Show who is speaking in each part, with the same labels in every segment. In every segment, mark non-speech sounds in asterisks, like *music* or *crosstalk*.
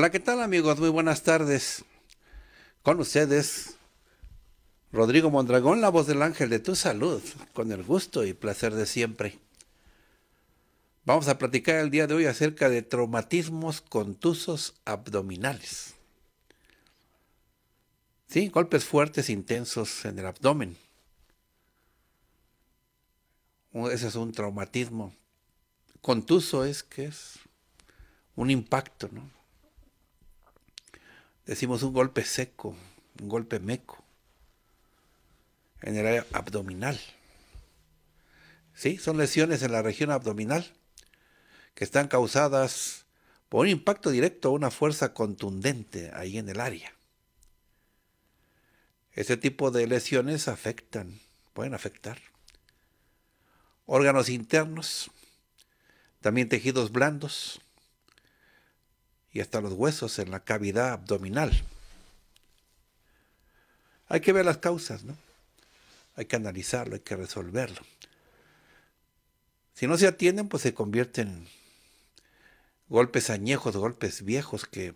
Speaker 1: Hola, ¿qué tal amigos? Muy buenas tardes. Con ustedes, Rodrigo Mondragón, la voz del ángel de tu salud, con el gusto y placer de siempre. Vamos a platicar el día de hoy acerca de traumatismos contusos abdominales. Sí, golpes fuertes, intensos en el abdomen. Ese es un traumatismo. Contuso es que es un impacto, ¿no? decimos un golpe seco, un golpe meco en el área abdominal. ¿Sí? Son lesiones en la región abdominal que están causadas por un impacto directo o una fuerza contundente ahí en el área. Este tipo de lesiones afectan, pueden afectar órganos internos, también tejidos blandos, y hasta los huesos en la cavidad abdominal. Hay que ver las causas, ¿no? Hay que analizarlo, hay que resolverlo. Si no se atienden, pues se convierten golpes añejos, golpes viejos que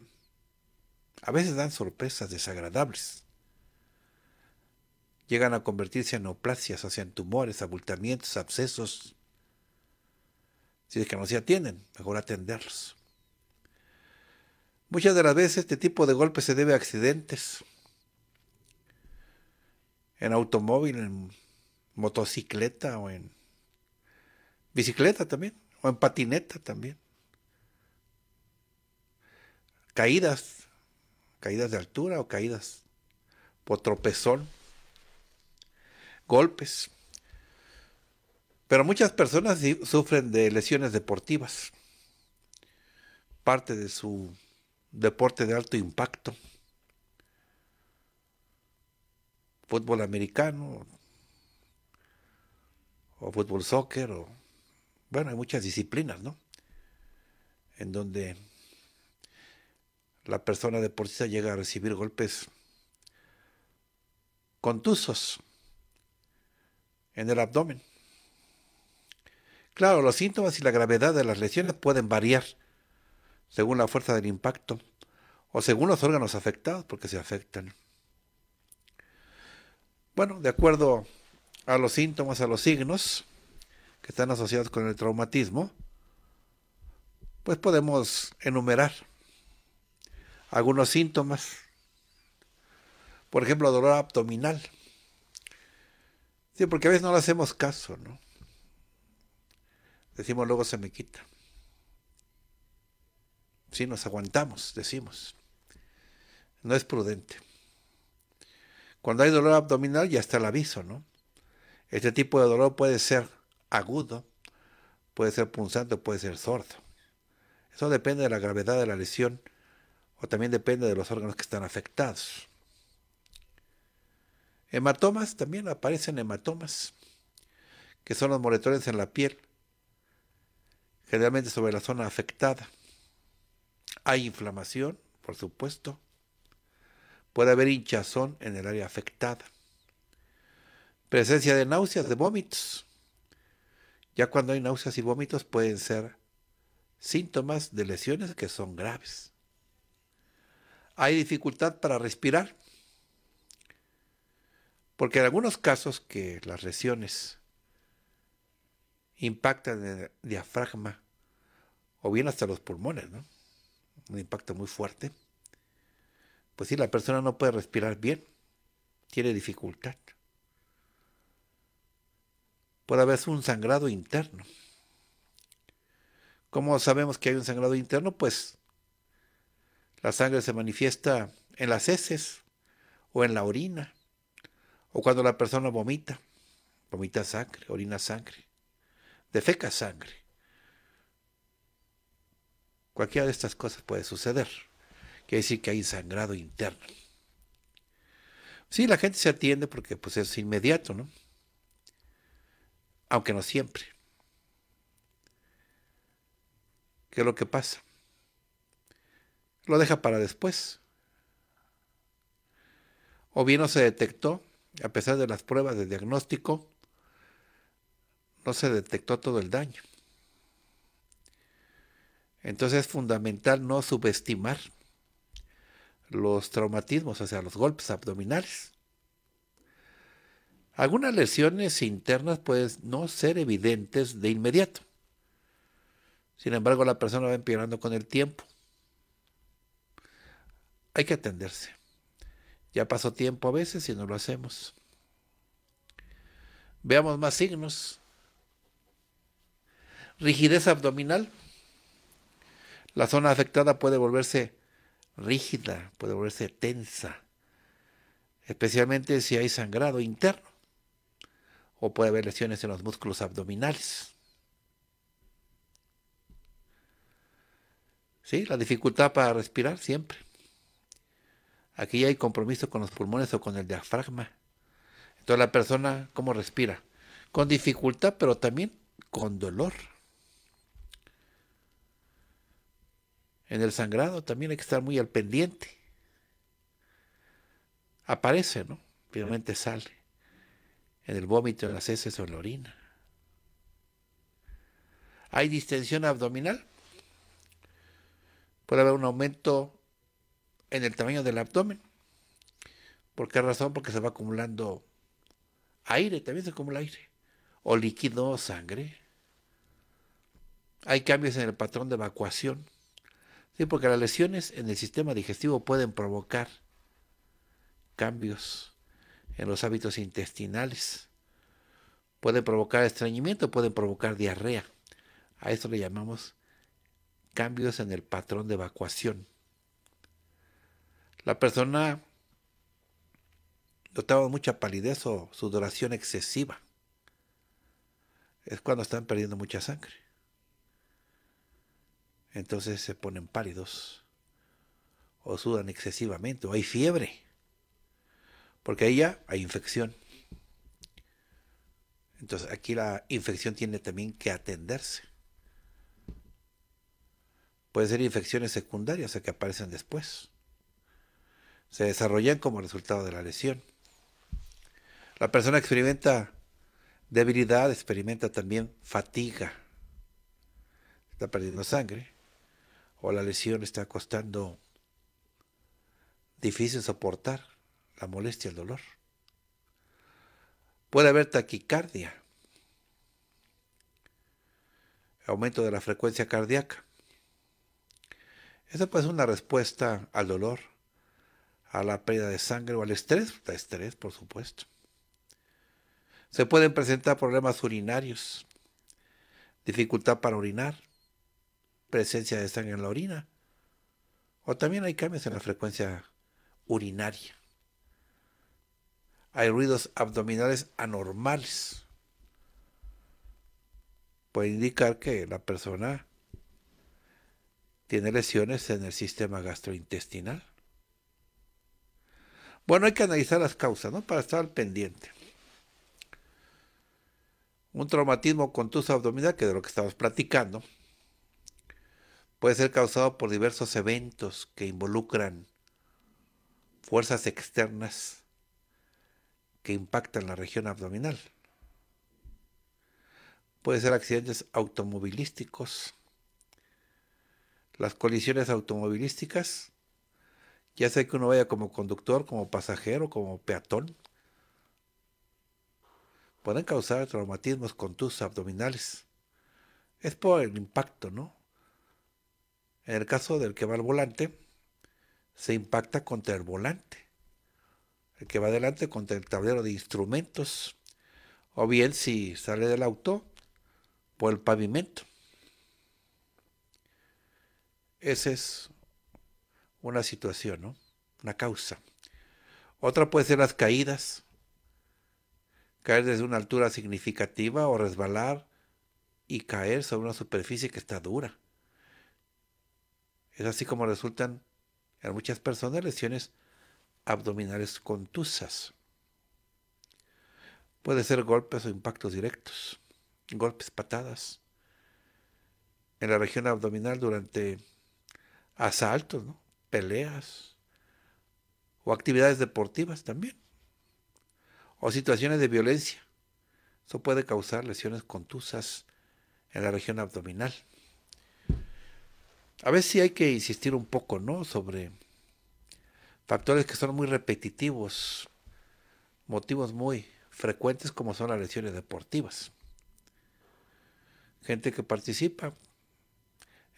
Speaker 1: a veces dan sorpresas desagradables. Llegan a convertirse en neoplasias, o en tumores, abultamientos, abscesos. Si es que no se atienden, mejor atenderlos. Muchas de las veces este tipo de golpes se debe a accidentes. En automóvil, en motocicleta o en bicicleta también, o en patineta también. Caídas, caídas de altura o caídas por tropezón, golpes. Pero muchas personas sufren de lesiones deportivas. Parte de su deporte de alto impacto. Fútbol americano, o fútbol soccer, o bueno, hay muchas disciplinas, ¿no? En donde la persona deportista llega a recibir golpes contusos en el abdomen. Claro, los síntomas y la gravedad de las lesiones pueden variar según la fuerza del impacto o según los órganos afectados, porque se afectan. Bueno, de acuerdo a los síntomas, a los signos que están asociados con el traumatismo, pues podemos enumerar algunos síntomas. Por ejemplo, dolor abdominal. Sí, porque a veces no le hacemos caso, ¿no? Decimos luego se me quita si nos aguantamos, decimos. No es prudente. Cuando hay dolor abdominal ya está el aviso, ¿no? Este tipo de dolor puede ser agudo, puede ser punzante, puede ser sordo. Eso depende de la gravedad de la lesión o también depende de los órganos que están afectados. Hematomas, también aparecen hematomas, que son los moretones en la piel, generalmente sobre la zona afectada. Hay inflamación, por supuesto. Puede haber hinchazón en el área afectada. Presencia de náuseas, de vómitos. Ya cuando hay náuseas y vómitos pueden ser síntomas de lesiones que son graves. Hay dificultad para respirar. Porque en algunos casos que las lesiones impactan en el diafragma o bien hasta los pulmones, ¿no? un impacto muy fuerte, pues si la persona no puede respirar bien, tiene dificultad. Puede haber un sangrado interno. ¿Cómo sabemos que hay un sangrado interno? Pues la sangre se manifiesta en las heces o en la orina o cuando la persona vomita. Vomita sangre, orina sangre, defeca sangre. Cualquiera de estas cosas puede suceder. Quiere decir que hay sangrado interno. Sí, la gente se atiende porque pues, es inmediato, ¿no? Aunque no siempre. ¿Qué es lo que pasa? Lo deja para después. O bien no se detectó, a pesar de las pruebas de diagnóstico, no se detectó todo el daño. Entonces es fundamental no subestimar los traumatismos, o sea, los golpes abdominales. Algunas lesiones internas pueden no ser evidentes de inmediato. Sin embargo, la persona va empeorando con el tiempo. Hay que atenderse. Ya pasó tiempo a veces y no lo hacemos. Veamos más signos. Rigidez abdominal. La zona afectada puede volverse rígida, puede volverse tensa, especialmente si hay sangrado interno o puede haber lesiones en los músculos abdominales. Sí, la dificultad para respirar siempre. Aquí hay compromiso con los pulmones o con el diafragma. Entonces la persona, ¿cómo respira? Con dificultad, pero también con dolor. En el sangrado también hay que estar muy al pendiente. Aparece, ¿no? Finalmente sale. En el vómito, en las heces o en la orina. Hay distensión abdominal. Puede haber un aumento en el tamaño del abdomen. ¿Por qué razón? Porque se va acumulando aire, también se acumula aire. O líquido o sangre. Hay cambios en el patrón de evacuación. Sí, porque las lesiones en el sistema digestivo pueden provocar cambios en los hábitos intestinales. Pueden provocar estreñimiento, pueden provocar diarrea. A eso le llamamos cambios en el patrón de evacuación. La persona notaba mucha palidez o sudoración excesiva. Es cuando están perdiendo mucha sangre entonces se ponen pálidos o sudan excesivamente o hay fiebre, porque ahí ya hay infección. Entonces aquí la infección tiene también que atenderse. Pueden ser infecciones secundarias que aparecen después. Se desarrollan como resultado de la lesión. La persona experimenta debilidad, experimenta también fatiga. Está perdiendo sangre o la lesión está costando difícil soportar la molestia, el dolor. Puede haber taquicardia, aumento de la frecuencia cardíaca. Esa puede ser una respuesta al dolor, a la pérdida de sangre o al estrés, al estrés por supuesto. Se pueden presentar problemas urinarios, dificultad para orinar, presencia de sangre en la orina. O también hay cambios en la frecuencia urinaria. Hay ruidos abdominales anormales. Puede indicar que la persona tiene lesiones en el sistema gastrointestinal. Bueno, hay que analizar las causas, ¿no? Para estar al pendiente. Un traumatismo contuso abdominal, que de lo que estamos platicando, puede ser causado por diversos eventos que involucran fuerzas externas que impactan la región abdominal. Puede ser accidentes automovilísticos. Las colisiones automovilísticas, ya sea que uno vaya como conductor, como pasajero, como peatón, pueden causar traumatismos tus abdominales. Es por el impacto, ¿no? En el caso del que va al volante, se impacta contra el volante, el que va adelante contra el tablero de instrumentos, o bien si sale del auto, por el pavimento. Esa es una situación, Una causa. Otra puede ser las caídas. Caer desde una altura significativa o resbalar y caer sobre una superficie que está dura. Es así como resultan en muchas personas lesiones abdominales contusas. Puede ser golpes o impactos directos, golpes, patadas en la región abdominal durante asaltos, peleas o actividades deportivas también, o situaciones de violencia. Eso puede causar lesiones contusas en la región abdominal a veces sí hay que insistir un poco, ¿no? Sobre factores que son muy repetitivos, motivos muy frecuentes como son las lesiones deportivas. Gente que participa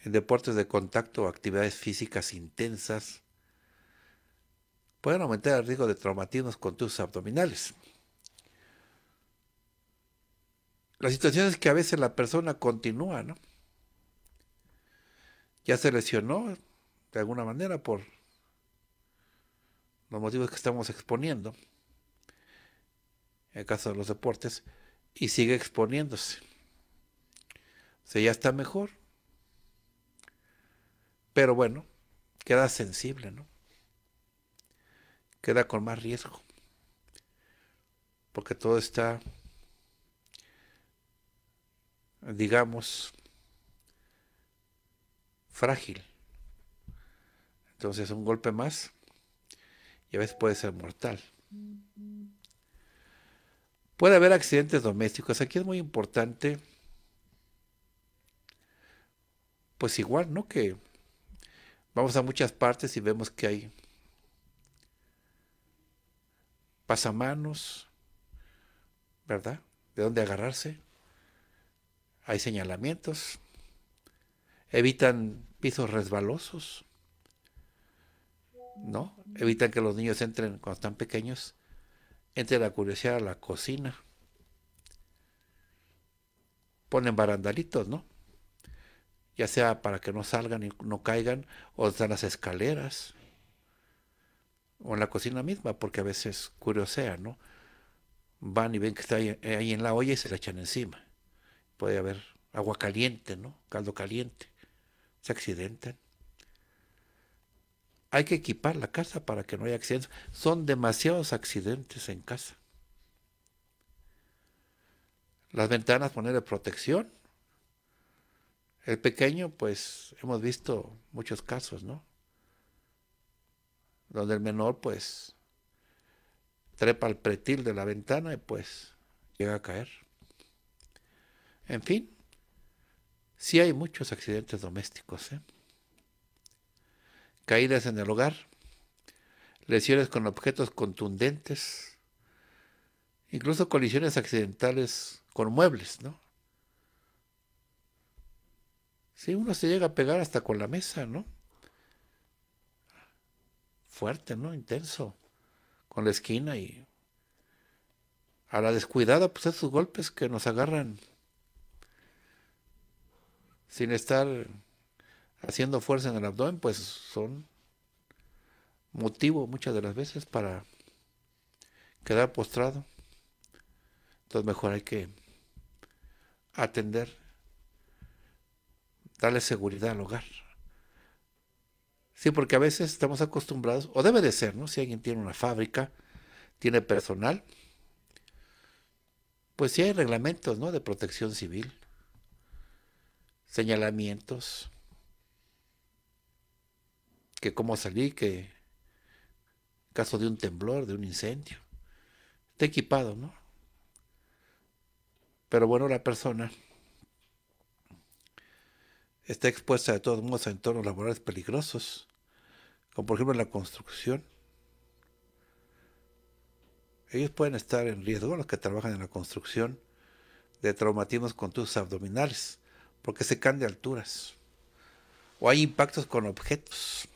Speaker 1: en deportes de contacto o actividades físicas intensas pueden aumentar el riesgo de traumatismos tus abdominales. La situación es que a veces la persona continúa, ¿no? ya se lesionó de alguna manera por los motivos que estamos exponiendo, en el caso de los deportes, y sigue exponiéndose. O sea, ya está mejor. Pero bueno, queda sensible, ¿no? Queda con más riesgo. Porque todo está, digamos, frágil. Entonces un golpe más y a veces puede ser mortal. Puede haber accidentes domésticos. Aquí es muy importante, pues igual, ¿no? Que vamos a muchas partes y vemos que hay pasamanos, ¿verdad? De dónde agarrarse. Hay señalamientos evitan pisos resbalosos, ¿no? Evitan que los niños entren cuando están pequeños, entre la curiosidad a la cocina. Ponen barandalitos, ¿no? Ya sea para que no salgan y no caigan, o están las escaleras, o en la cocina misma, porque a veces curiosean, ¿no? Van y ven que está ahí en la olla y se la echan encima. Puede haber agua caliente, ¿no? Caldo caliente se accidentan. Hay que equipar la casa para que no haya accidentes. Son demasiados accidentes en casa. Las ventanas ponerle protección. El pequeño, pues hemos visto muchos casos, ¿no? Donde el menor, pues, trepa al pretil de la ventana y pues llega a caer. En fin, Sí hay muchos accidentes domésticos. ¿eh? Caídas en el hogar, lesiones con objetos contundentes, incluso colisiones accidentales con muebles, ¿no? uno se llega a pegar hasta con la mesa, ¿no? Fuerte, ¿no? Intenso. Con la esquina y... A la descuidada, pues esos golpes que nos agarran sin estar haciendo fuerza en el abdomen, pues son motivo muchas de las veces para quedar postrado. Entonces mejor hay que atender, darle seguridad al hogar. Sí, porque a veces estamos acostumbrados, o debe de ser, ¿no? Si alguien tiene una fábrica, tiene personal, pues sí hay reglamentos, ¿no? De protección civil señalamientos, que cómo salí, que caso de un temblor, de un incendio, está equipado, ¿no? Pero bueno, la persona está expuesta de todos modos a entornos laborales peligrosos, como por ejemplo en la construcción. Ellos pueden estar en riesgo, los que trabajan en la construcción, de traumatismos tus abdominales, porque se caen de alturas, o hay impactos con objetos,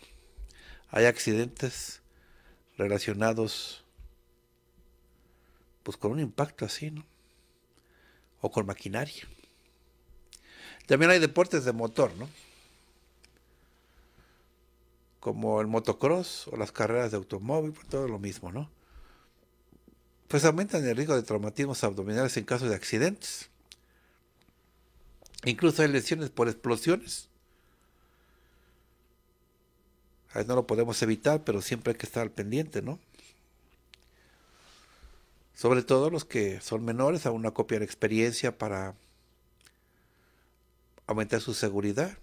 Speaker 1: hay accidentes relacionados pues con un impacto así, ¿no? O con maquinaria. También hay deportes de motor, ¿no? Como el motocross o las carreras de automóvil, pues, todo lo mismo, ¿no? Pues aumentan el riesgo de traumatismos abdominales en caso de accidentes. Incluso hay lesiones por explosiones. veces no lo podemos evitar, pero siempre hay que estar al pendiente, ¿no? Sobre todo los que son menores a una copia experiencia para aumentar su seguridad.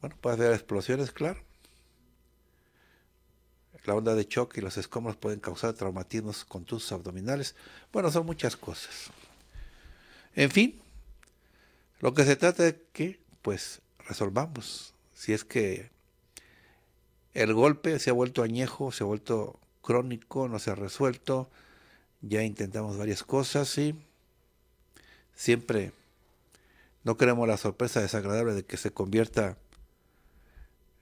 Speaker 1: Bueno, puede haber explosiones, claro. La onda de choque y los escombros pueden causar traumatismos contusos abdominales. Bueno, son muchas cosas. En fin, lo que se trata es que, pues, resolvamos. Si es que el golpe se ha vuelto añejo, se ha vuelto crónico, no se ha resuelto, ya intentamos varias cosas y siempre no queremos la sorpresa desagradable de que se convierta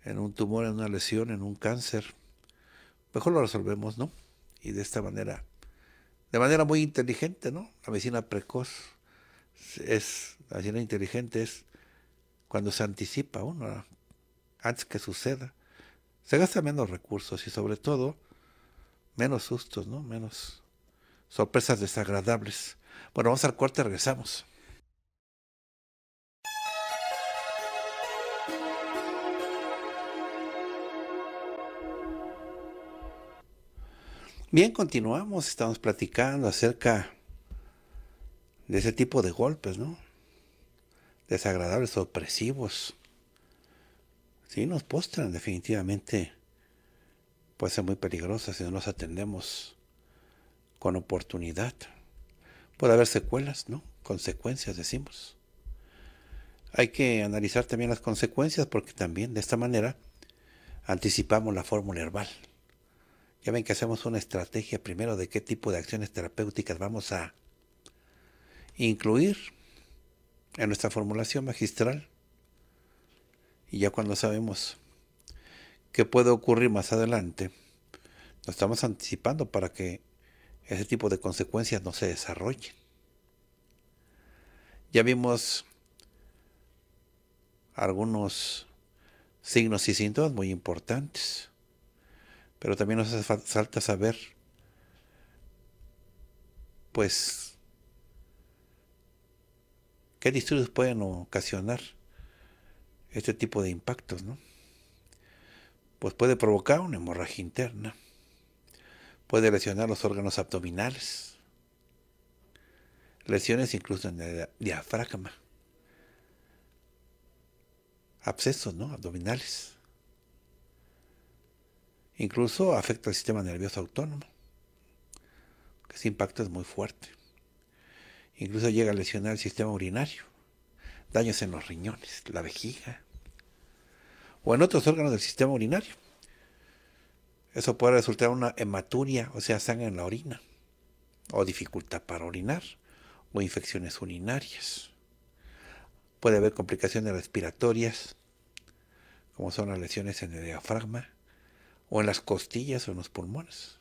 Speaker 1: en un tumor, en una lesión, en un cáncer. Mejor lo resolvemos, ¿no? Y de esta manera, de manera muy inteligente, ¿no? La medicina precoz es, haciendo inteligente es cuando se anticipa uno, antes que suceda. Se gasta menos recursos y sobre todo menos sustos, ¿no? Menos sorpresas desagradables. Bueno, vamos al corte, regresamos. Bien, continuamos, estamos platicando acerca de ese tipo de golpes, ¿no? Desagradables, opresivos. Sí, nos postran definitivamente. Puede ser muy peligrosa si no nos atendemos con oportunidad. Puede haber secuelas, ¿no? Consecuencias, decimos. Hay que analizar también las consecuencias porque también de esta manera anticipamos la fórmula herbal. Ya ven que hacemos una estrategia primero de qué tipo de acciones terapéuticas vamos a incluir en nuestra formulación magistral. Y ya cuando sabemos qué puede ocurrir más adelante, nos estamos anticipando para que ese tipo de consecuencias no se desarrollen. Ya vimos algunos signos y síntomas muy importantes, pero también nos hace falta saber, pues, qué disturbios pueden ocasionar este tipo de impactos, Pues puede provocar una hemorragia interna, puede lesionar los órganos abdominales, lesiones incluso en el diafragma, abscesos, ¿no? Abdominales. Incluso afecta al sistema nervioso autónomo, que ese impacto es muy fuerte. Incluso llega a lesionar el sistema urinario, daños en los riñones, la vejiga o en otros órganos del sistema urinario. Eso puede resultar en una hematuria, o sea, sangre en la orina, o dificultad para orinar, o infecciones urinarias. Puede haber complicaciones respiratorias, como son las lesiones en el diafragma, o en las costillas o en los pulmones.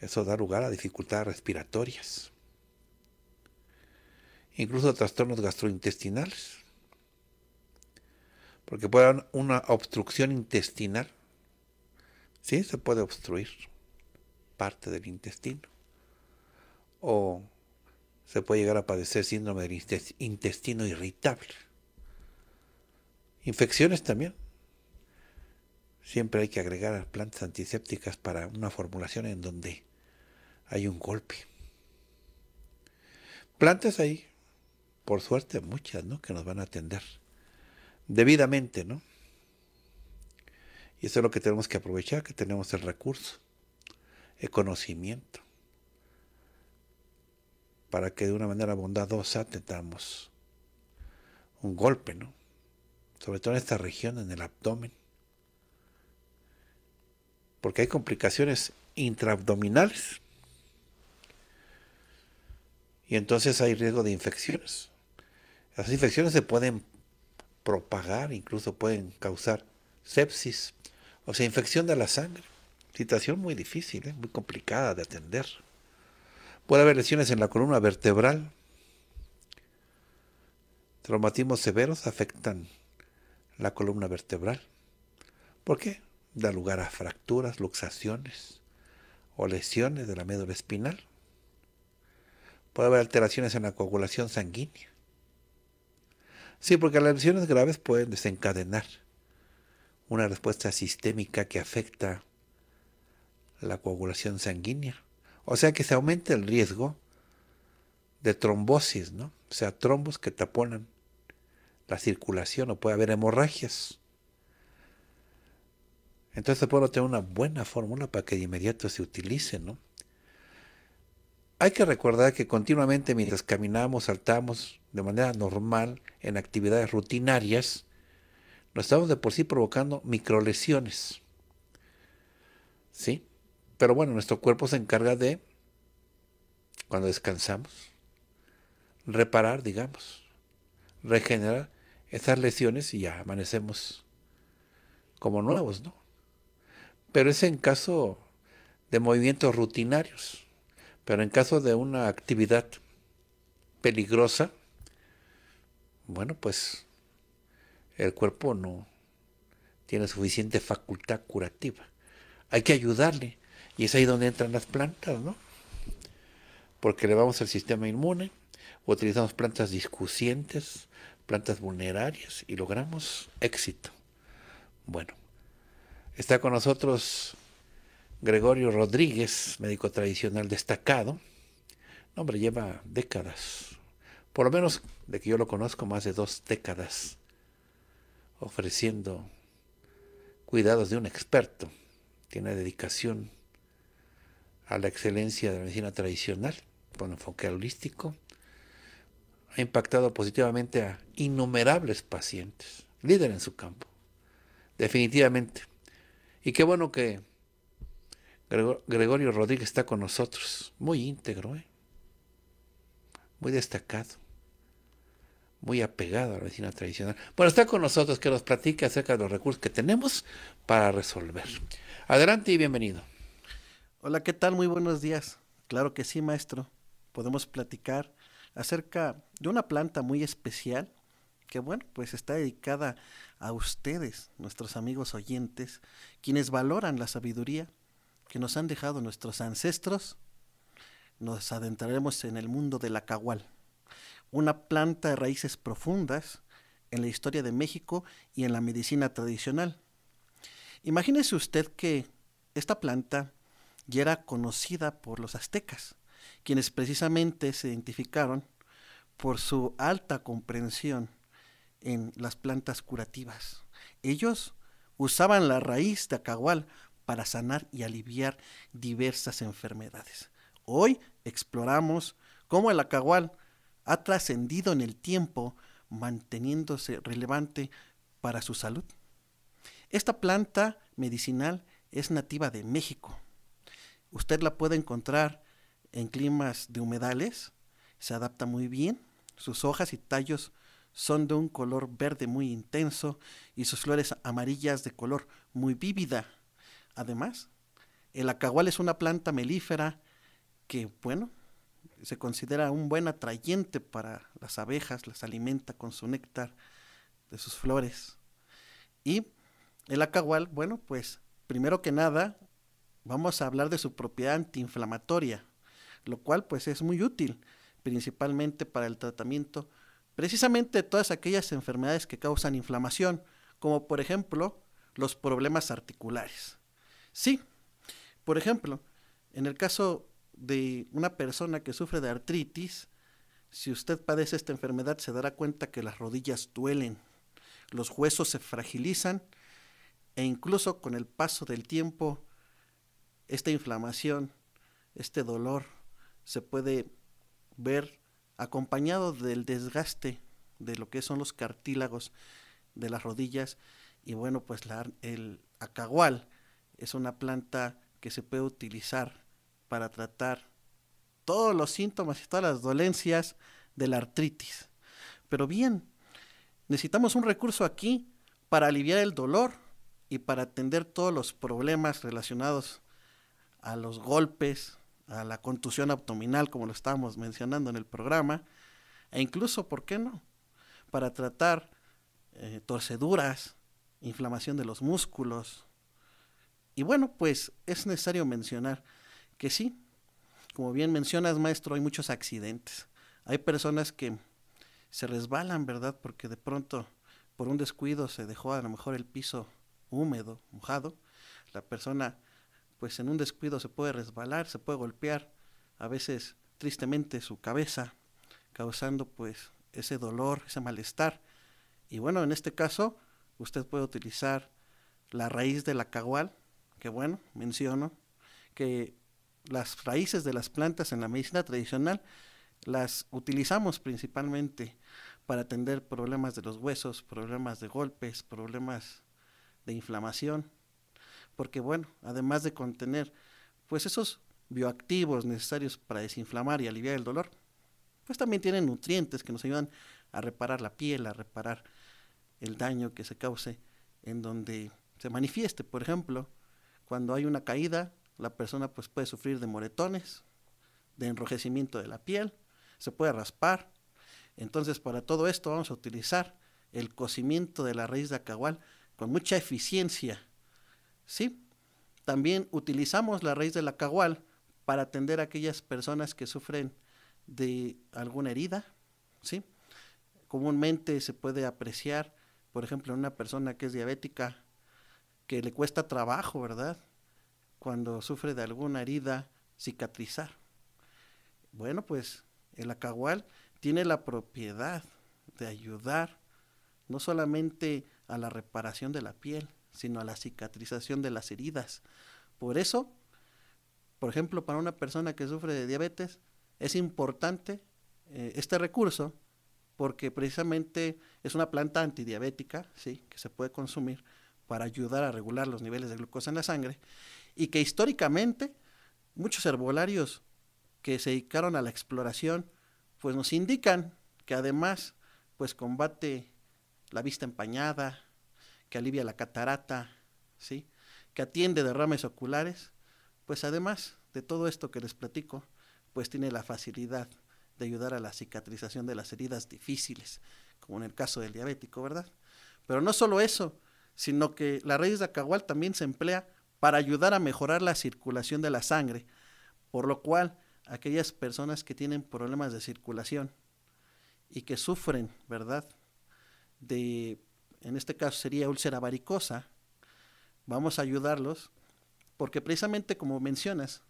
Speaker 1: Eso da lugar a dificultades respiratorias incluso trastornos gastrointestinales, porque puede haber una obstrucción intestinal. Sí, se puede obstruir parte del intestino. O se puede llegar a padecer síndrome del intestino irritable. Infecciones también. Siempre hay que agregar plantas antisépticas para una formulación en donde hay un golpe. Plantas ahí por suerte muchas, ¿no? Que nos van a atender debidamente, ¿no? Y eso es lo que tenemos que aprovechar, que tenemos el recurso, el conocimiento, para que de una manera bondadosa tengamos un golpe, ¿no? Sobre todo en esta región, en el abdomen. Porque hay complicaciones intraabdominales. Y entonces hay riesgo de infecciones. Las infecciones se pueden propagar, incluso pueden causar sepsis, o sea, infección de la sangre. Situación muy difícil, ¿eh? muy complicada de atender. Puede haber lesiones en la columna vertebral. Traumatismos severos afectan la columna vertebral. ¿Por qué? Da lugar a fracturas, luxaciones o lesiones de la médula espinal. Puede haber alteraciones en la coagulación sanguínea. Sí, porque las lesiones graves pueden desencadenar una respuesta sistémica que afecta la coagulación sanguínea. O sea que se aumenta el riesgo de trombosis, ¿no? O sea, trombos que taponan la circulación o puede haber hemorragias. Entonces puedo tener una buena fórmula para que de inmediato se utilice, ¿no? Hay que recordar que continuamente mientras caminamos, saltamos de manera normal en actividades rutinarias, nos estamos de por sí provocando microlesiones. ¿Sí? Pero bueno, nuestro cuerpo se encarga de, cuando descansamos, reparar, digamos, regenerar esas lesiones y ya amanecemos como nuevos, ¿no? Pero es en caso de movimientos rutinarios. Pero en caso de una actividad peligrosa, bueno, pues el cuerpo no tiene suficiente facultad curativa. Hay que ayudarle. Y es ahí donde entran las plantas, ¿no? Porque elevamos el sistema inmune, utilizamos plantas discusientes, plantas vulnerarias y logramos éxito. Bueno, está con nosotros Gregorio Rodríguez, médico tradicional destacado. nombre hombre, lleva décadas, por lo menos de que yo lo conozco, más de dos décadas, ofreciendo cuidados de un experto. Tiene dedicación a la excelencia de la medicina tradicional, con enfoque holístico. Ha impactado positivamente a innumerables pacientes, líder en su campo, definitivamente. Y qué bueno que Gregorio Rodríguez está con nosotros, muy íntegro, ¿eh? muy destacado, muy apegado a la vecina tradicional. Bueno, está con nosotros que nos platique acerca de los recursos que tenemos para resolver.
Speaker 2: Adelante y bienvenido. Hola, ¿qué tal? Muy buenos días. Claro que sí, maestro. Podemos platicar acerca de una planta muy especial que bueno, pues está dedicada a ustedes, nuestros amigos oyentes, quienes valoran la sabiduría que nos han dejado nuestros ancestros, nos adentraremos en el mundo del la una planta de raíces profundas en la historia de México y en la medicina tradicional. Imagínese usted que esta planta ya era conocida por los aztecas, quienes precisamente se identificaron por su alta comprensión en las plantas curativas. Ellos usaban la raíz de acahual para sanar y aliviar diversas enfermedades. Hoy exploramos cómo el acahual ha trascendido en el tiempo manteniéndose relevante para su salud. Esta planta medicinal es nativa de México. Usted la puede encontrar en climas de humedales, se adapta muy bien, sus hojas y tallos son de un color verde muy intenso y sus flores amarillas de color muy vívida. Además, el acahual es una planta melífera que, bueno, se considera un buen atrayente para las abejas, las alimenta con su néctar de sus flores. Y el acahual, bueno, pues primero que nada vamos a hablar de su propiedad antiinflamatoria, lo cual pues es muy útil principalmente para el tratamiento precisamente de todas aquellas enfermedades que causan inflamación, como por ejemplo los problemas articulares. Sí. Por ejemplo, en el caso de una persona que sufre de artritis, si usted padece esta enfermedad se dará cuenta que las rodillas duelen, los huesos se fragilizan e incluso con el paso del tiempo esta inflamación, este dolor se puede ver acompañado del desgaste de lo que son los cartílagos de las rodillas y bueno pues el acagual es una planta que se puede utilizar para tratar todos los síntomas y todas las dolencias de la artritis. Pero bien, necesitamos un recurso aquí para aliviar el dolor y para atender todos los problemas relacionados a los golpes, a la contusión abdominal, como lo estábamos mencionando en el programa, e incluso, ¿por qué no? Para tratar eh, torceduras, inflamación de los músculos, y bueno, pues es necesario mencionar que sí, como bien mencionas, maestro, hay muchos accidentes. Hay personas que se resbalan, ¿verdad? Porque de pronto, por un descuido, se dejó a lo mejor el piso húmedo, mojado. La persona, pues en un descuido se puede resbalar, se puede golpear, a veces tristemente su cabeza, causando pues ese dolor, ese malestar. Y bueno, en este caso, usted puede utilizar la raíz de la cagual, que bueno, menciono, que las raíces de las plantas en la medicina tradicional las utilizamos principalmente para atender problemas de los huesos, problemas de golpes, problemas de inflamación, porque bueno, además de contener pues esos bioactivos necesarios para desinflamar y aliviar el dolor, pues también tienen nutrientes que nos ayudan a reparar la piel, a reparar el daño que se cause en donde se manifieste, por ejemplo, cuando hay una caída, la persona pues, puede sufrir de moretones, de enrojecimiento de la piel, se puede raspar. Entonces, para todo esto vamos a utilizar el cocimiento de la raíz de acahual con mucha eficiencia. ¿Sí? También utilizamos la raíz de la acahual para atender a aquellas personas que sufren de alguna herida, ¿sí? Comúnmente se puede apreciar, por ejemplo, en una persona que es diabética que le cuesta trabajo, ¿verdad? Cuando sufre de alguna herida, cicatrizar. Bueno, pues el acahual tiene la propiedad de ayudar no solamente a la reparación de la piel, sino a la cicatrización de las heridas. Por eso, por ejemplo, para una persona que sufre de diabetes, es importante eh, este recurso porque precisamente es una planta antidiabética, ¿sí? que se puede consumir para ayudar a regular los niveles de glucosa en la sangre y que históricamente muchos herbolarios que se dedicaron a la exploración pues nos indican que además pues combate la vista empañada, que alivia la catarata, ¿sí? que atiende derrames oculares, pues además de todo esto que les platico, pues tiene la facilidad de ayudar a la cicatrización de las heridas difíciles, como en el caso del diabético, ¿verdad? Pero no solo eso, sino que la raíz de acahual también se emplea para ayudar a mejorar la circulación de la sangre, por lo cual aquellas personas que tienen problemas de circulación y que sufren, ¿verdad? De, en este caso sería úlcera varicosa, vamos a ayudarlos, porque precisamente como mencionas,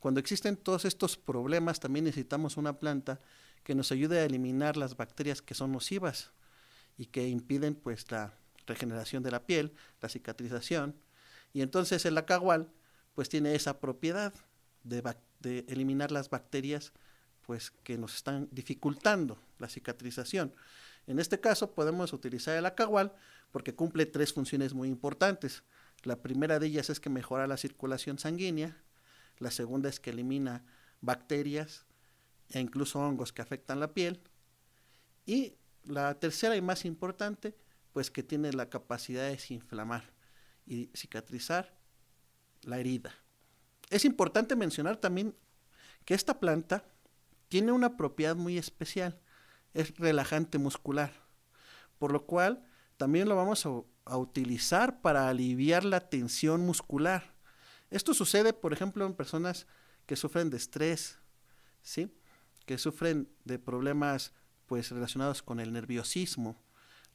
Speaker 2: cuando existen todos estos problemas también necesitamos una planta que nos ayude a eliminar las bacterias que son nocivas y que impiden pues la regeneración de la piel, la cicatrización. Y entonces el acahual pues tiene esa propiedad de, eliminar las bacterias pues que nos están dificultando la cicatrización. En este caso podemos utilizar el acahual porque cumple tres funciones muy importantes. La primera de ellas es que mejora la circulación sanguínea, la segunda es que elimina bacterias e incluso hongos que afectan la piel y la tercera y más importante pues que tiene la capacidad de desinflamar y cicatrizar la herida. Es importante mencionar también que esta planta tiene una propiedad muy especial, es relajante muscular, por lo cual también lo vamos a, utilizar para aliviar la tensión muscular. Esto sucede, por ejemplo, en personas que sufren de estrés, ¿sí? que sufren de problemas pues relacionados con el nerviosismo,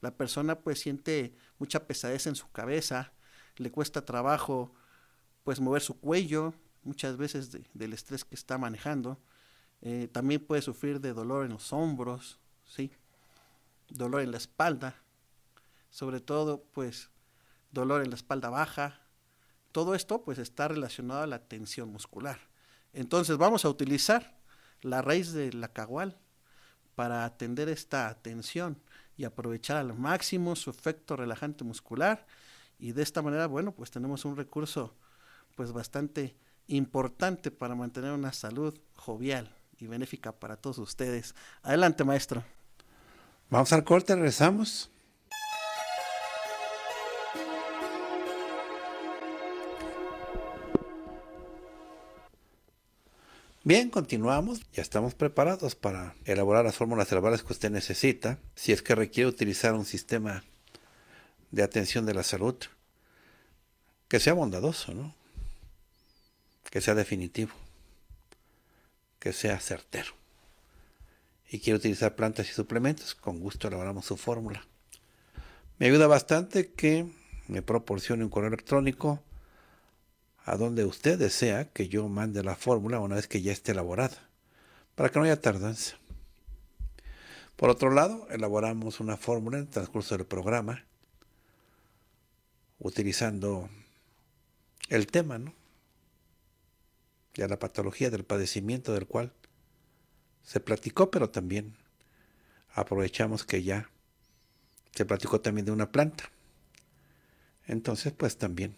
Speaker 2: la persona pues siente mucha pesadez en su cabeza, le cuesta trabajo pues mover su cuello, muchas veces del estrés que está manejando. Eh, también puede sufrir de dolor en los hombros, ¿sí? dolor en la espalda, sobre todo pues dolor en la espalda baja. Todo esto pues está relacionado a la tensión muscular. Entonces vamos a utilizar la raíz de la cagual para atender esta tensión y aprovechar al máximo su efecto relajante muscular. Y de esta manera, bueno, pues tenemos un recurso pues bastante importante para mantener una salud jovial y benéfica para todos ustedes. Adelante, maestro. Vamos al corte, regresamos.
Speaker 1: Bien, continuamos. Ya estamos preparados para elaborar las fórmulas cerebrales que usted necesita. Si es que requiere utilizar un sistema de atención de la salud que sea bondadoso, ¿no? Que sea definitivo, que sea certero. Y quiere utilizar plantas y suplementos, con gusto elaboramos su fórmula. Me ayuda bastante que me proporcione un correo electrónico a donde usted desea que yo mande la fórmula una vez que ya esté elaborada, para que no haya tardanza. Por otro lado, elaboramos una fórmula en el transcurso del programa, utilizando el tema, ¿no? Ya la patología del padecimiento del cual se platicó, pero también aprovechamos que ya se platicó también de una planta. Entonces, pues también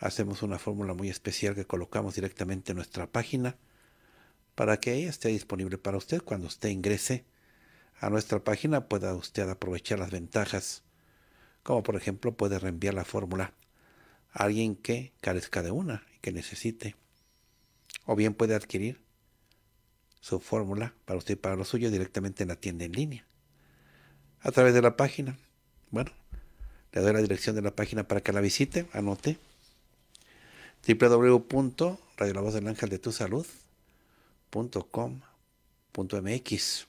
Speaker 1: hacemos una fórmula muy especial que colocamos directamente en nuestra página para que ella esté disponible para usted cuando usted ingrese a nuestra página pueda usted aprovechar las ventajas como por ejemplo puede reenviar la fórmula a alguien que carezca de una y que necesite o bien puede adquirir su fórmula para usted y para lo suyo directamente en la tienda en línea a través de la página bueno le doy la dirección de la página para que la visite anote www.radiolavozdelangeldetusalud.com.mx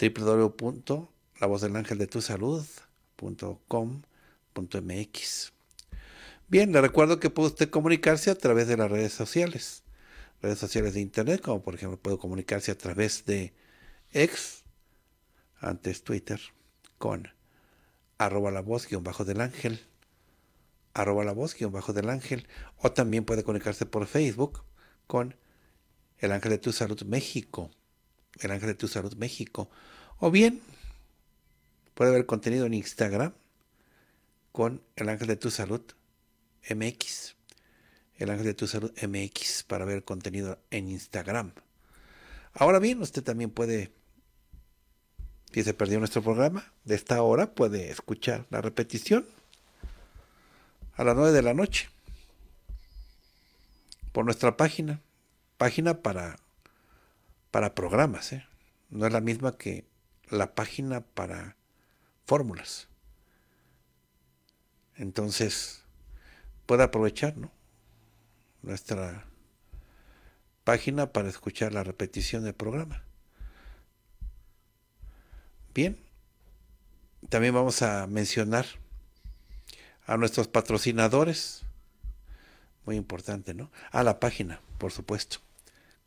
Speaker 1: www.lavozdelangeldetusalud.com.mx Bien, le recuerdo que puede usted comunicarse a través de las redes sociales, redes sociales de internet, como por ejemplo puedo comunicarse a través de ex, antes Twitter, con arroba la voz guión bajo del ángel arroba la voz guión bajo del ángel o también puede conectarse por Facebook con el ángel de tu salud México, el ángel de tu salud México o bien puede ver contenido en Instagram con el ángel de tu salud MX, el ángel de tu salud MX para ver contenido en Instagram. Ahora bien, usted también puede si se perdió nuestro programa de esta hora, puede escuchar la repetición a las 9 de la noche por nuestra página, página para, para programas, ¿eh? no es la misma que la página para fórmulas. Entonces, puede aprovechar ¿no? nuestra página para escuchar la repetición del programa. Bien, también vamos a mencionar a nuestros patrocinadores. Muy importante, ¿no? A la página, por supuesto.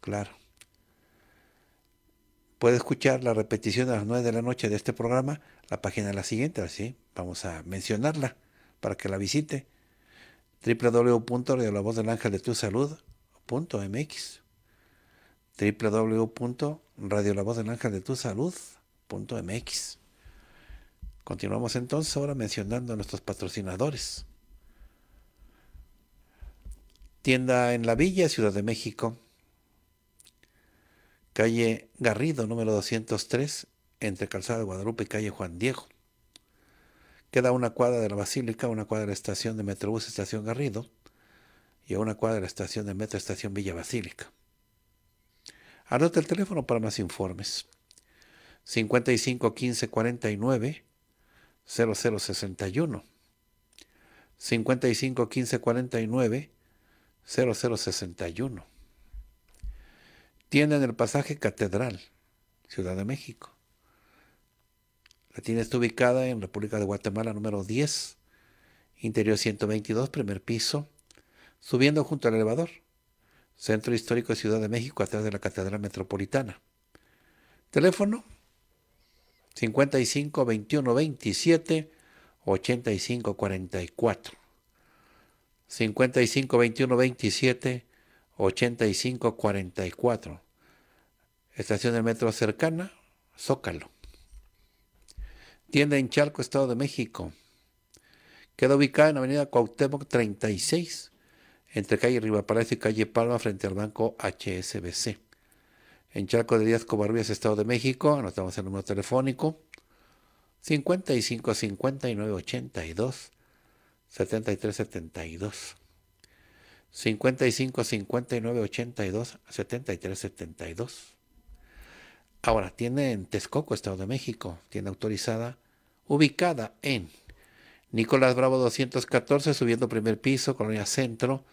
Speaker 1: Claro. Puede escuchar la repetición a las 9 de la noche de este programa. La página es la siguiente, así vamos a mencionarla para que la visite. www.radiolavozdelangeldetusalud.mx www.radiolavozdelangeldetusalud.mx Continuamos entonces ahora mencionando a nuestros patrocinadores. Tienda en la Villa, Ciudad de México. Calle Garrido, número 203, entre Calzada de Guadalupe y Calle Juan Diego. Queda una cuadra de la Basílica, una cuadra de la estación de Metrobús Estación Garrido y una cuadra de la estación de Metro Estación Villa Basílica. Anota el teléfono para más informes. 55 15 49 0061 55 15 49 0061 tienda en el pasaje Catedral, Ciudad de México. La tienda está ubicada en República de Guatemala número 10, interior 122, primer piso, subiendo junto al elevador, Centro Histórico de Ciudad de México, atrás de la Catedral Metropolitana. Teléfono 55 21 27 85 44. 55 21 27 85 44. Estación del metro cercana, Zócalo. Tienda en Chalco, Estado de México. Queda ubicada en Avenida Cuauhtémoc 36, entre calle Rivapalacio y calle Palma, frente al banco HSBC en Charco de Díaz Covarrubias, Estado de México. Anotamos el número telefónico 55 59 82 73 72. 55 59 82 73 72. Ahora, tiene en Texcoco, Estado de México, tiene autorizada, ubicada en Nicolás Bravo 214, subiendo primer piso, Colonia Centro,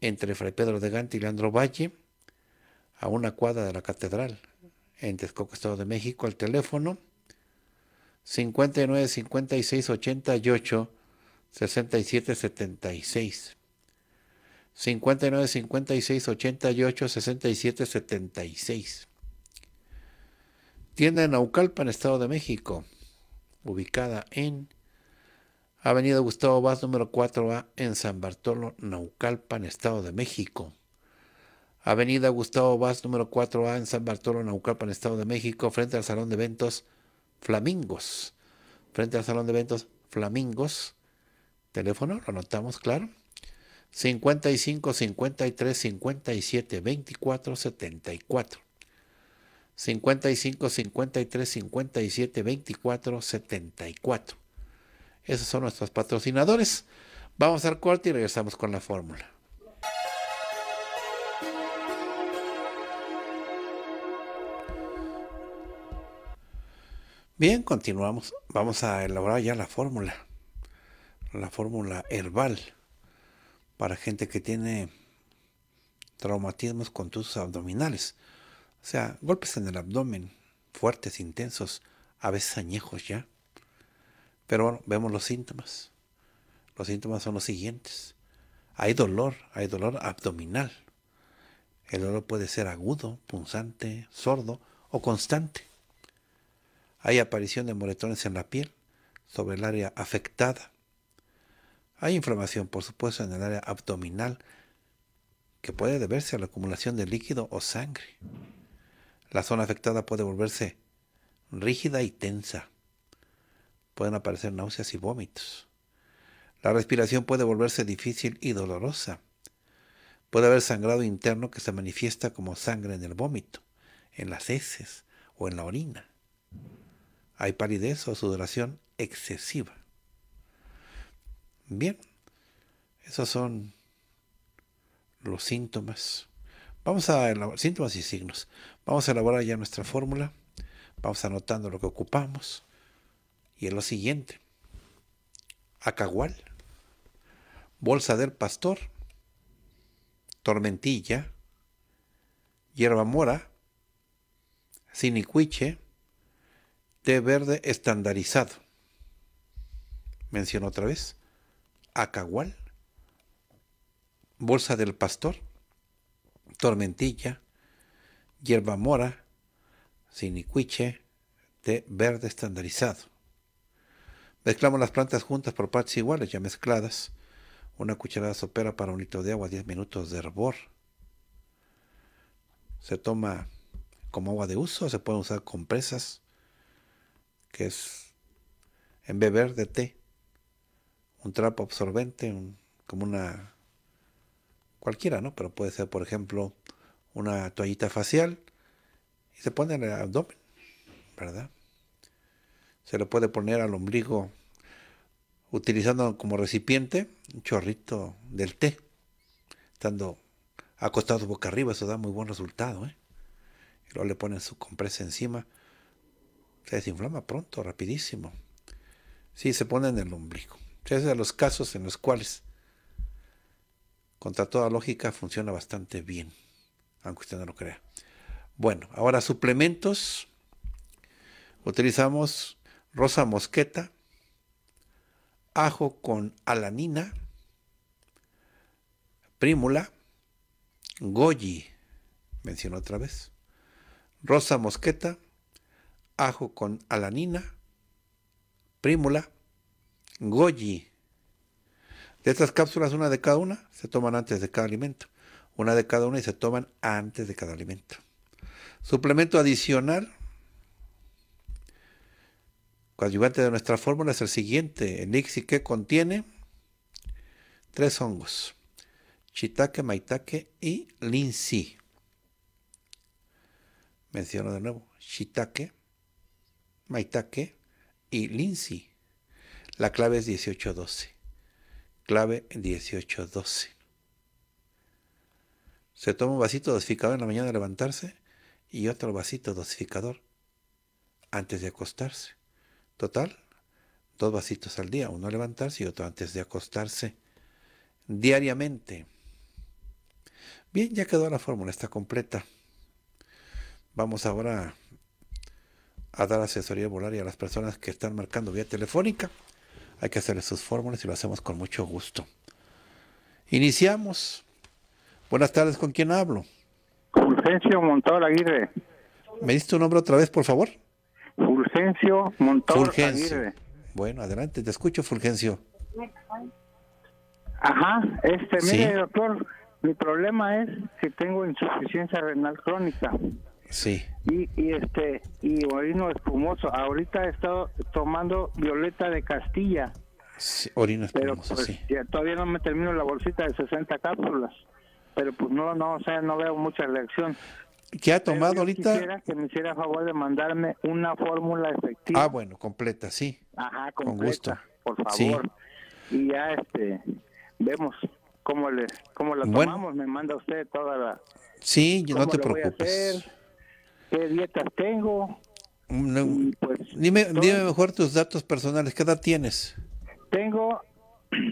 Speaker 1: entre Fray Pedro de Gante y Leandro Valle a una cuadra de la catedral, en Texcoco, Estado de México, al teléfono 59 56 88 67 76. 59 56 88 67 76. Tienda en Naucalpan, Estado de México, ubicada en Avenida Gustavo Vaz, número 4A, en San Bartolo, Naucalpan, Estado de México. Avenida Gustavo Vaz, número 4A, en San Bartolo, Naucalpan, Estado de México, frente al Salón de Eventos Flamingos. Frente al Salón de Eventos Flamingos. Teléfono, lo anotamos, claro. 55 53 57 24 74. 55 53 57 24 74. Esos son nuestros patrocinadores. Vamos al corte y regresamos con la fórmula. Bien, continuamos. Vamos a elaborar ya la fórmula. La fórmula herbal para gente que tiene traumatismos tus abdominales. O sea, golpes en el abdomen fuertes, intensos, a veces añejos ya. Pero vemos los síntomas. Los síntomas son los siguientes. Hay dolor, hay dolor abdominal. El dolor puede ser agudo, punzante, sordo o constante. Hay aparición de moretones en la piel, sobre el área afectada. Hay inflamación, por supuesto, en el área abdominal, que puede deberse a la acumulación de líquido o sangre. La zona afectada puede volverse rígida y tensa. Pueden aparecer náuseas y vómitos. La respiración puede volverse difícil y dolorosa. Puede haber sangrado interno que se manifiesta como sangre en el vómito, en las heces o en la orina. Hay palidez o sudoración excesiva. Bien, esos son los síntomas. Vamos a elaborar síntomas y signos. Vamos a elaborar ya nuestra fórmula. Vamos anotando lo que ocupamos. Y es lo siguiente. Acagual. Bolsa del pastor. Tormentilla. Hierba mora. Sinicuiche té verde estandarizado. Menciono otra vez. Acahual, bolsa del pastor, tormentilla, hierba mora, sinicuiche, té verde estandarizado. Mezclamos las plantas juntas por partes iguales, ya mezcladas. Una cucharada sopera para un litro de agua, 10 minutos de hervor. Se toma como agua de uso, se puede usar compresas. presas que es en beber de té, un trapo absorbente, como una cualquiera, ¿no? Pero puede ser, por ejemplo, una toallita facial y se pone en el abdomen, ¿verdad? Se le puede poner al ombligo utilizando como recipiente un chorrito del té, estando acostado boca arriba, eso da muy buen resultado, ¿eh? Y luego le ponen su compresa encima se desinflama pronto, rapidísimo. Sí, se pone en el ombligo. Ese es de los casos en los cuales, contra toda lógica, funciona bastante bien, aunque usted no lo crea. Bueno, ahora suplementos. Utilizamos rosa mosqueta, ajo con alanina, prímula, goji, mencionó otra vez, rosa mosqueta, ajo con alanina, prímula, goji. De estas cápsulas, una de cada una, se toman antes de cada alimento. Una de cada una y se toman antes de cada alimento. Suplemento adicional coadyuvante de nuestra fórmula es el siguiente. El Ixique que contiene tres hongos. Chitaque, maitake y linsi. Menciono de nuevo. chitaque. Maitake y Lindsay. La clave es 1812. Clave 1812. Se toma un vasito dosificador en la mañana de levantarse y otro vasito dosificador antes de acostarse. Total, dos vasitos al día, uno levantarse y otro antes de acostarse diariamente. Bien, ya quedó la fórmula, está completa. Vamos ahora a dar asesoría volar y a las personas que están marcando vía telefónica. Hay que hacerles sus fórmulas y lo hacemos con mucho gusto. Iniciamos. Buenas tardes, ¿con quién hablo? Fulgencio Montalaguirre Aguirre. ¿Me diste tu nombre otra vez, por favor? Fulgencio Montalaguirre Aguirre. Bueno, adelante, te escucho, Fulgencio.
Speaker 3: Ajá, este, mire, doctor, mi problema es que tengo insuficiencia renal crónica. Sí. Y, este y orino espumoso. Ahorita he estado tomando violeta de Castilla.
Speaker 1: Sí, orino espumoso, pues, sí.
Speaker 3: todavía no me termino la bolsita de 60 cápsulas. Pero pues no, no, o sea, no veo mucha reacción.
Speaker 1: ¿Qué ha tomado ahorita? Quisiera
Speaker 3: que me hiciera favor de mandarme una fórmula efectiva.
Speaker 1: Ah, bueno, completa, sí.
Speaker 3: Ajá, completa, Con gusto. Por favor. Y ya este vemos cómo le cómo la tomamos, me manda usted toda la
Speaker 1: Sí, no te preocupes qué dietas tengo. Pues, dime, mejor tus datos personales. ¿Qué edad tienes? Tengo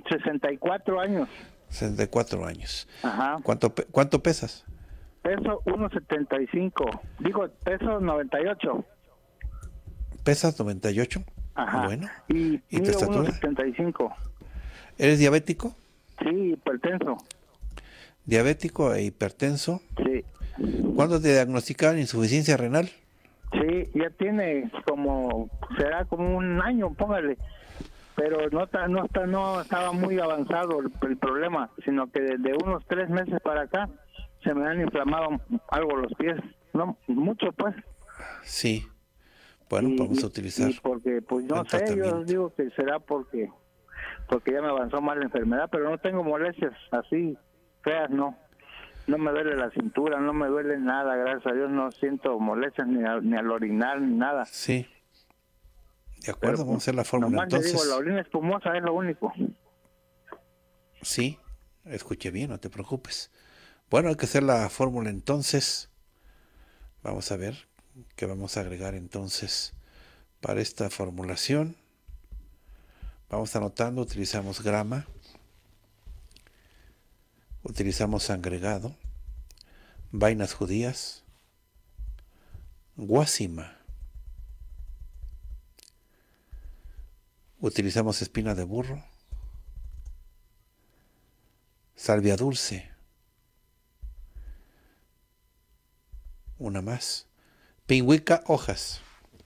Speaker 1: 64 *clears throat* años. 64 años. Ajá. ¿Cuánto, cuánto pesas?
Speaker 3: Peso 1.75. Digo, peso 98.
Speaker 1: ¿Pesas 98? Ajá. Bueno.
Speaker 3: ¿Y, ¿y tu 1.75.
Speaker 1: ¿Eres diabético?
Speaker 3: Sí, hipertenso.
Speaker 1: ¿Diabético e hipertenso? Sí. ¿Cuándo te diagnosticaron insuficiencia renal?
Speaker 3: Sí, ya tiene
Speaker 1: como, será como un año, póngale.
Speaker 3: Pero no, no, no estaba muy avanzado el, problema, sino que desde unos tres meses para acá se me han inflamado algo los pies, no mucho pues.
Speaker 1: Sí, bueno, vamos a utilizar.
Speaker 3: porque, pues no sé, yo digo que será porque porque ya me avanzó mal la enfermedad, pero no tengo molestias así feas, no no me duele la cintura, no me duele nada, gracias a Dios no siento molestias ni, ni al orinar ni nada.
Speaker 1: Sí. De acuerdo, vamos a hacer la fórmula. Entonces, digo, la orina espumosa es lo único. Sí, escuché bien, no te preocupes. Bueno, hay que hacer la fórmula entonces. Vamos a ver qué vamos a agregar entonces para esta formulación. Vamos anotando, utilizamos grama utilizamos sangregado, vainas judías, guásima, utilizamos espina de burro, salvia dulce, una más, pingüica hojas,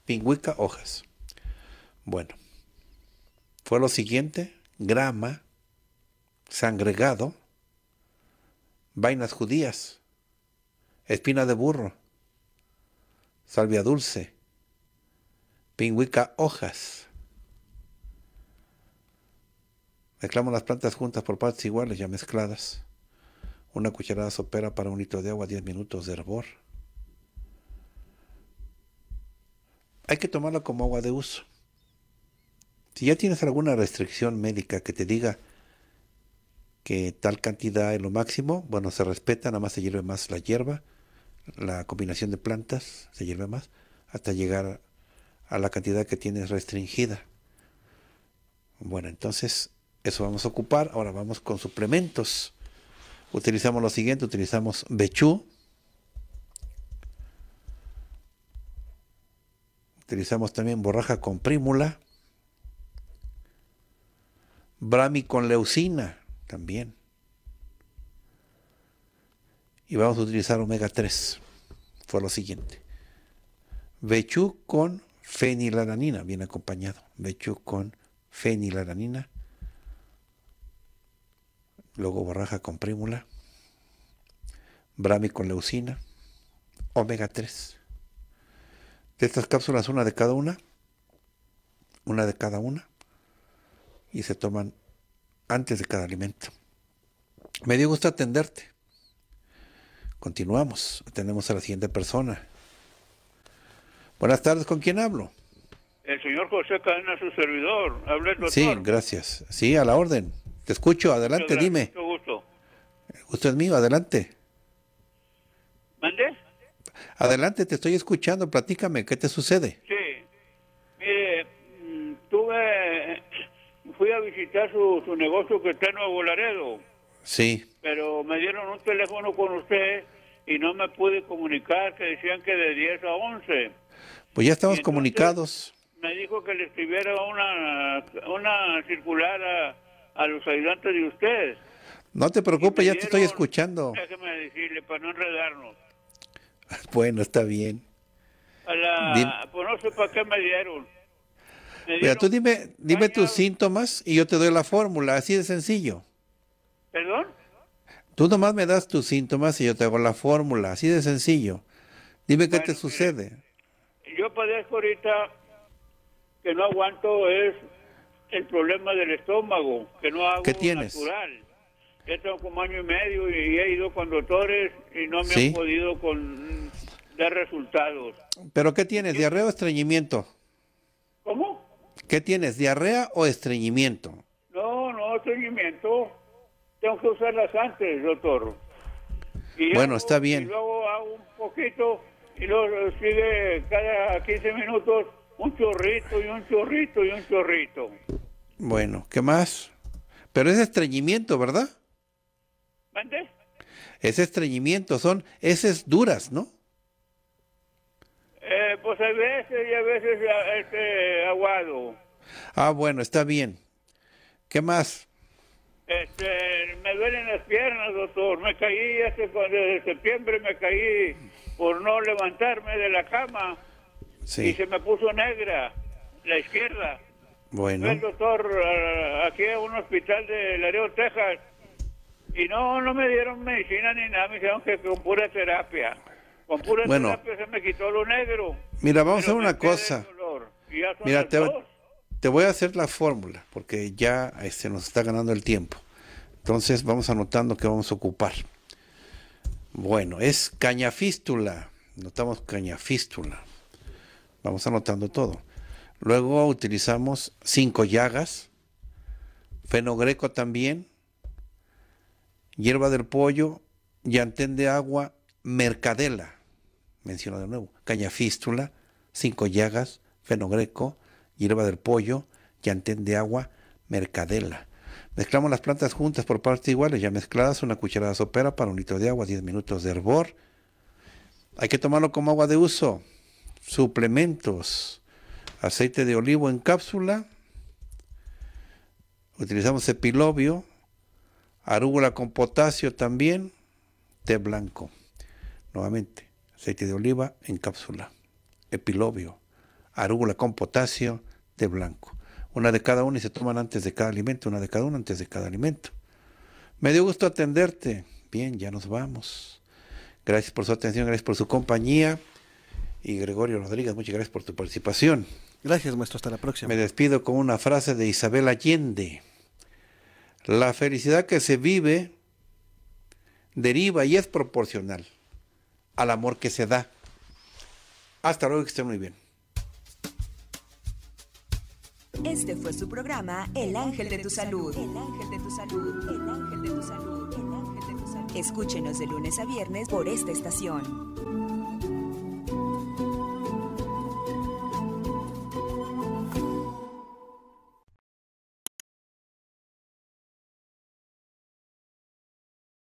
Speaker 1: pingüica hojas. Bueno, fue lo siguiente, grama, sangregado, vainas judías, espina de burro, salvia dulce, pingüica hojas. Mezclamos las plantas juntas por partes iguales ya mezcladas. Una cucharada sopera para un litro de agua, 10 minutos de hervor. Hay que tomarla como agua de uso. Si ya tienes alguna restricción médica que te diga que tal cantidad es lo máximo, bueno, se respeta, nada más se hierve más la hierba, la combinación de plantas se hierve más, hasta llegar a la cantidad que tienes restringida. Bueno, entonces eso vamos a ocupar. Ahora vamos con suplementos. Utilizamos lo siguiente, utilizamos Bechú. Utilizamos también borraja con prímula. Brami con leucina también. Y vamos a utilizar omega 3. Fue lo siguiente. Bechu con fenilalanina, bien acompañado. Bechu con fenilalanina. Luego borraja con prímula. Brami con leucina. Omega 3. De estas cápsulas, una de cada una. Una de cada una. Y se toman antes de cada alimento. Me dio gusto atenderte. Continuamos. Atendemos a la siguiente persona. Buenas tardes, ¿con quién hablo?
Speaker 4: El señor José Cadena, su servidor. Sí,
Speaker 1: gracias. Sí, a la orden. Te escucho, adelante, dime. Mucho gusto. El es mío, adelante. ¿Mande? Adelante, te estoy escuchando, platícame, ¿qué te sucede?
Speaker 4: quitar su, negocio que está en Nuevo Laredo. Sí. Pero me dieron un teléfono con usted y no me pude comunicar, que decían que de 10 a 11.
Speaker 1: Pues ya estamos comunicados.
Speaker 4: Me dijo que le escribiera una, una circular a, a los ayudantes de usted.
Speaker 1: No te preocupes, ya te estoy escuchando. Déjeme decirle, para no enredarnos. *laughs* Bueno, está bien.
Speaker 4: Pues no sé para qué me dieron. Mira, tú dime,
Speaker 1: dime tus síntomas y yo te doy la fórmula, así de sencillo. ¿Perdón? Tú nomás me das tus síntomas y yo te hago la fórmula, así de sencillo. Dime qué te sucede.
Speaker 4: Yo padezco ahorita que no aguanto es el problema del estómago, que no hago ¿Qué tienes? He estado como año y medio y he ido con doctores y no me han podido con, dar resultados.
Speaker 1: ¿Pero qué tienes? ¿Diarrea o estreñimiento? ¿Qué tienes, diarrea o estreñimiento?
Speaker 4: No, no, estreñimiento. Tengo que usarlas antes, doctor.
Speaker 1: bueno, está bien. Y
Speaker 4: luego hago un poquito y luego sigue cada 15 minutos un chorrito y un chorrito y un chorrito.
Speaker 1: Bueno, ¿qué más? Pero es estreñimiento, ¿verdad? ¿Mande? Es estreñimiento, son heces duras, ¿no?
Speaker 4: Eh, pues a veces y a veces este, aguado.
Speaker 1: Ah, bueno, está bien. ¿Qué más?
Speaker 4: Este, me duelen las piernas, doctor. Me caí hace, este, desde septiembre, me caí por no levantarme de la cama. Y se me puso negra, la izquierda. Bueno. El doctor, eh, aquí en un hospital de Laredo, Texas. Y no, no me dieron medicina ni nada, me dijeron que con pura terapia bueno,
Speaker 1: Mira, vamos a hacer una cosa.
Speaker 4: Mira, te,
Speaker 1: voy a hacer la fórmula, porque ya se este, nos está ganando el tiempo. Entonces vamos anotando qué vamos a ocupar. Bueno, es caña cañafístula. Notamos cañafístula. Vamos anotando todo. Luego utilizamos cinco llagas, fenogreco también, hierba del pollo, llantén de agua, mercadela menciono de nuevo, caña fístula, cinco llagas, fenogreco, hierba del pollo, llantén de agua, mercadela. Mezclamos las plantas juntas por partes iguales, ya mezcladas, una cucharada sopera para un litro de agua, 10 minutos de hervor. Hay que tomarlo como agua de uso. Suplementos. Aceite de olivo en cápsula. Utilizamos epilobio. Arúgula con potasio también. Té blanco. Nuevamente aceite de oliva en cápsula, epilobio, arúgula con potasio de blanco. Una de cada una y se toman antes de cada alimento, una de cada una antes de cada alimento. Me dio gusto atenderte. Bien, ya nos vamos. Gracias por su atención, gracias por su compañía. Y Gregorio Rodríguez, muchas gracias por tu participación. Gracias, maestro. Hasta la próxima. Me despido con una frase de Isabel Allende. La felicidad que se vive deriva y es proporcional al amor que se da. Hasta luego, que estén muy bien.
Speaker 4: Este fue su programa El Ángel de tu Salud. El Ángel de tu Salud. El Ángel de tu Salud. El Ángel de tu Salud. Escúchenos de lunes a viernes por esta estación.